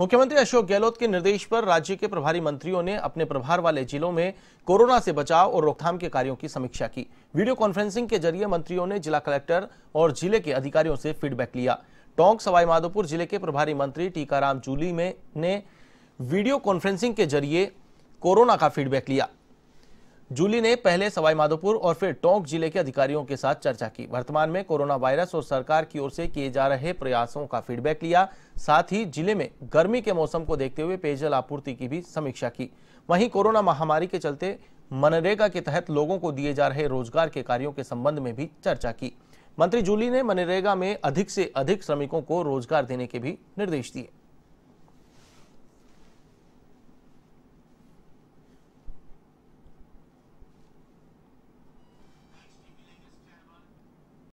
मुख्यमंत्री अशोक गहलोत के निर्देश पर राज्य के प्रभारी मंत्रियों ने अपने प्रभार वाले जिलों में कोरोना से बचाव और रोकथाम के कार्यों की समीक्षा की वीडियो कॉन्फ्रेंसिंग के जरिए मंत्रियों ने जिला कलेक्टर और जिले के अधिकारियों से फीडबैक लिया टोंक सवाईमाधोपुर जिले के प्रभारी मंत्री टीकाराम जूली में ने वीडियो कॉन्फ्रेंसिंग के जरिए कोरोना का फीडबैक लिया जूली ने पहले सवाईमाधोपुर और फिर टोंक जिले के अधिकारियों के साथ चर्चा की वर्तमान में कोरोना वायरस और सरकार की ओर से किए जा रहे प्रयासों का फीडबैक लिया साथ ही जिले में गर्मी के मौसम को देखते हुए पेयजल आपूर्ति की भी समीक्षा की वहीं कोरोना महामारी के चलते मनरेगा के तहत लोगों को दिए जा रहे रोजगार के कार्यो के संबंध में भी चर्चा की मंत्री जूली ने मनरेगा में अधिक से अधिक श्रमिकों को रोजगार देने के भी निर्देश दिए